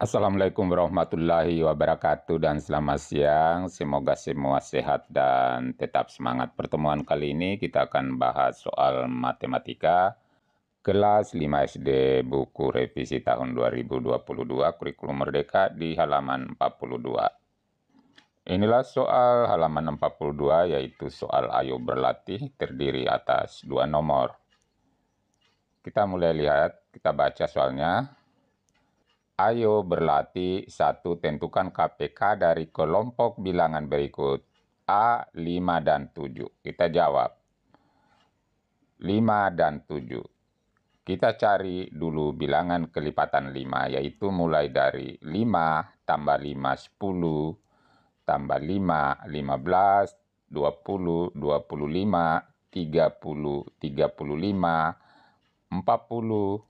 Assalamualaikum warahmatullahi wabarakatuh dan selamat siang. Semoga semua sehat dan tetap semangat. Pertemuan kali ini kita akan bahas soal matematika kelas 5 SD buku revisi tahun 2022 kurikulum merdeka di halaman 42. Inilah soal halaman 42 yaitu soal ayo berlatih terdiri atas dua nomor. Kita mulai lihat, kita baca soalnya. Ayo berlatih satu tentukan KPK dari kelompok bilangan berikut. A, 5 dan 7. Kita jawab. 5 dan 7. Kita cari dulu bilangan kelipatan 5, yaitu mulai dari 5 tambah 5, 10, tambah 5, 15, 20, 25, 30, 35, 40,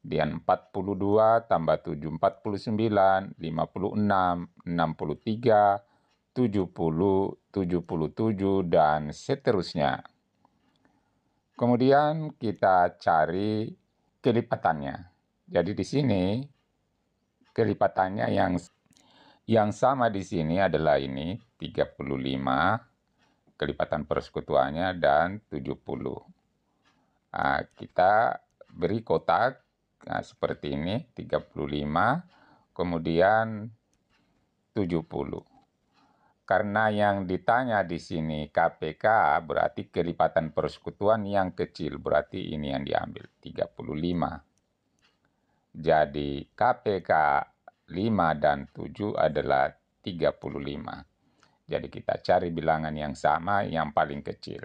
Dian 42 tambah 7, 49, 56, 63, 70, 77, dan seterusnya. Kemudian kita cari kelipatannya. Jadi di sini kelipatannya yang yang sama di sini adalah ini 35 kelipatan persekutuannya dan 70. Nah, kita beri kotak nah, seperti ini 35 kemudian 70 karena yang ditanya di sini KPK berarti kelipatan persekutuan yang kecil berarti ini yang diambil 35 jadi KPK 5 dan 7 adalah 35 jadi kita cari bilangan yang sama yang paling kecil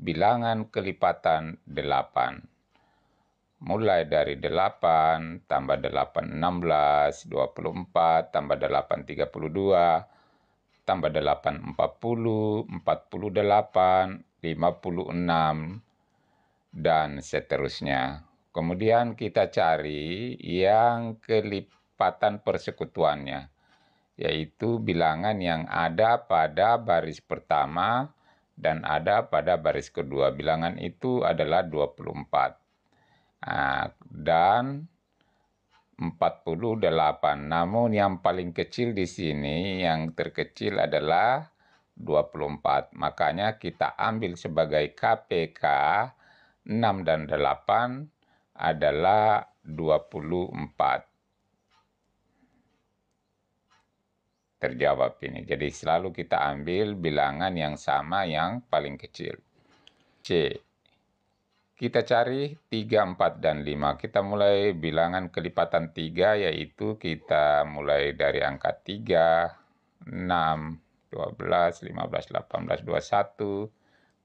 bilangan kelipatan 8. Mulai dari 8, tambah 8, 16, 24, tambah 8, 32, tambah 8, 40, 48, 56, dan seterusnya. Kemudian kita cari yang kelipatan persekutuannya, yaitu bilangan yang ada pada baris pertama, dan ada pada baris kedua. Bilangan itu adalah 24. Nah, dan 48. Namun yang paling kecil di sini, yang terkecil adalah 24. Makanya kita ambil sebagai KPK 6 dan 8 adalah 24. terjawab ini. Jadi selalu kita ambil bilangan yang sama yang paling kecil. C. Kita cari 3, 4, dan 5. Kita mulai bilangan kelipatan 3 yaitu kita mulai dari angka 3, 6, 12, 15, 18, 21,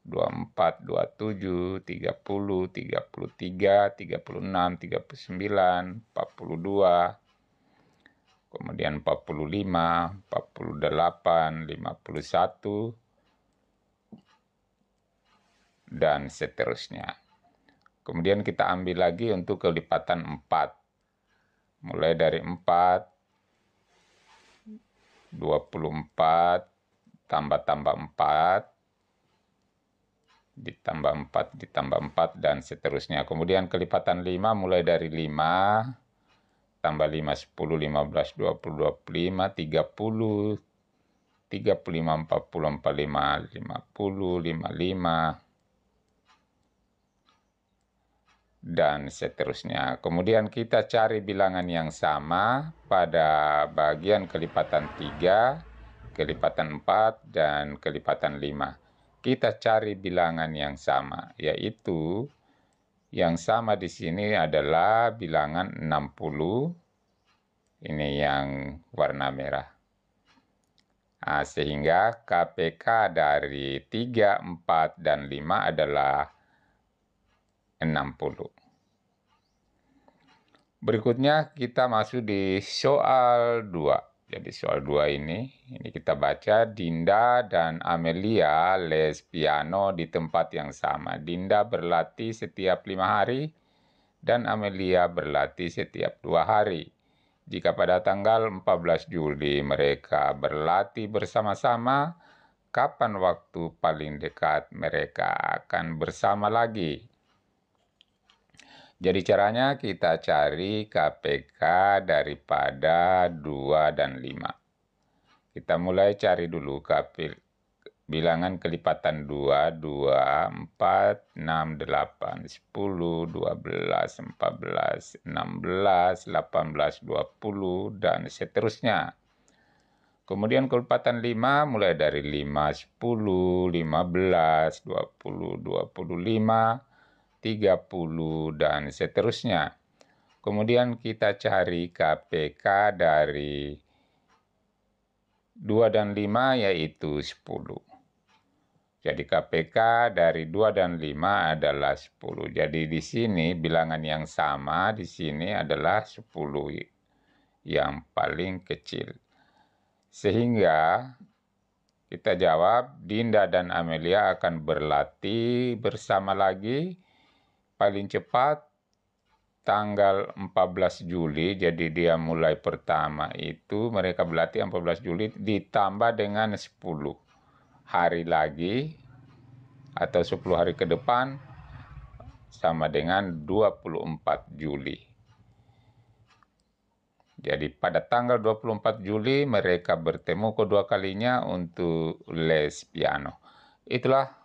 24, 27, 30, 33, 36, 39, 42, kemudian 45, 48, 51, dan seterusnya. Kemudian kita ambil lagi untuk kelipatan 4. Mulai dari 4, 24, tambah-tambah 4, ditambah 4, ditambah 4, dan seterusnya. Kemudian kelipatan 5 mulai dari 5, tambah 5, 10, 15, 20, 25, 30, 35, 40, 45, 50, 55, dan seterusnya. Kemudian kita cari bilangan yang sama pada bagian kelipatan 3, kelipatan 4, dan kelipatan 5. Kita cari bilangan yang sama, yaitu yang sama di sini adalah bilangan 60. Ini yang warna merah. Nah, sehingga KPK dari 3, 4, dan 5 adalah 60. Berikutnya kita masuk di soal 2. Jadi soal dua ini, ini kita baca Dinda dan Amelia les piano di tempat yang sama. Dinda berlatih setiap lima hari dan Amelia berlatih setiap dua hari. Jika pada tanggal 14 Juli mereka berlatih bersama-sama, kapan waktu paling dekat mereka akan bersama lagi? Jadi caranya kita cari KPK daripada 2 dan 5. Kita mulai cari dulu KPK bilangan kelipatan 2, 2, 4, 6, 8, 10, 12, 14, 16, 18, 20, dan seterusnya. Kemudian kelipatan 5 mulai dari 5, 10, 15, 20, 25, 30, dan seterusnya. Kemudian kita cari KPK dari 2 dan 5 yaitu 10. Jadi KPK dari 2 dan 5 adalah 10. Jadi di sini bilangan yang sama di sini adalah 10 yang paling kecil. Sehingga kita jawab Dinda dan Amelia akan berlatih bersama lagi paling cepat tanggal 14 Juli, jadi dia mulai pertama itu mereka berlatih 14 Juli ditambah dengan 10 hari lagi atau 10 hari ke depan sama dengan 24 Juli. Jadi pada tanggal 24 Juli mereka bertemu kedua kalinya untuk les piano. Itulah